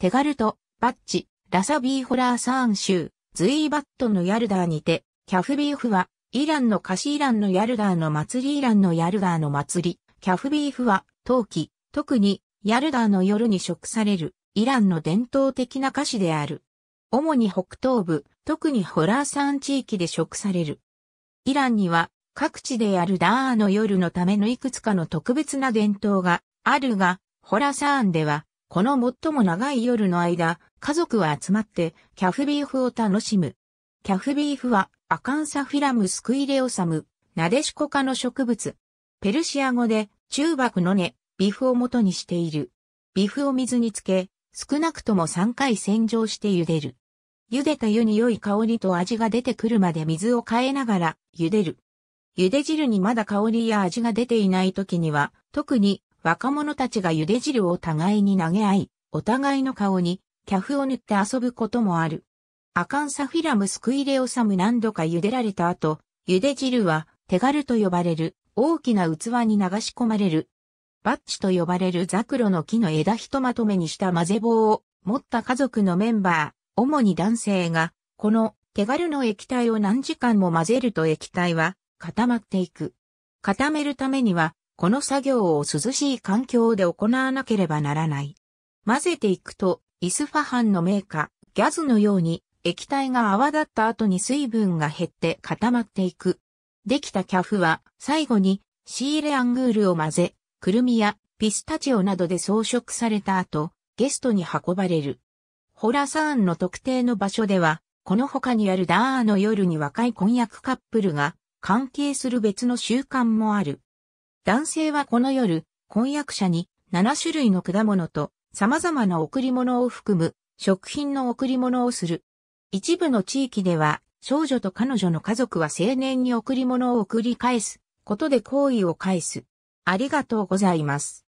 テガルト、バッチ、ラサビーホラーサーン州、ズイーバットのヤルダーにて、キャフビーフは、イランのカシイランのヤルダーの祭りイランのヤルダーの祭り、キャフビーフは、陶器、特に、ヤルダーの夜に食される、イランの伝統的な菓子である。主に北東部、特にホラーサーン地域で食される。イランには、各地でヤルダーの夜のためのいくつかの特別な伝統があるが、ホラーサーンでは、この最も長い夜の間、家族は集まってキャフビーフを楽しむ。キャフビーフはアカンサフィラムスクイレオサム、ナデシコ科の植物。ペルシア語で中爆の根、ビフを元にしている。ビフを水につけ、少なくとも3回洗浄して茹でる。茹でた湯に良い香りと味が出てくるまで水を変えながら茹でる。茹で汁にまだ香りや味が出ていない時には、特に若者たちが茹で汁を互いに投げ合い、お互いの顔に、キャフを塗って遊ぶこともある。アカンサフィラムスクイレオサム何度か茹でられた後、茹で汁は、手軽と呼ばれる、大きな器に流し込まれる。バッチと呼ばれるザクロの木の枝ひとまとめにした混ぜ棒を持った家族のメンバー、主に男性が、この手軽の液体を何時間も混ぜると液体は固まっていく。固めるためにはこの作業を涼しい環境で行わなければならない。混ぜていくと、イスファハンのメーカー、ギャズのように液体が泡立った後に水分が減って固まっていく。できたキャフは最後にシーレアングールを混ぜ、くるみやピスタチオなどで装飾された後、ゲストに運ばれる。ホラサーンの特定の場所では、この他にあるダーの夜に若い婚約カップルが関係する別の習慣もある。男性はこの夜、婚約者に7種類の果物と様々な贈り物を含む食品の贈り物をする。一部の地域では少女と彼女の家族は青年に贈り物を送り返すことで好意を返す。ありがとうございます。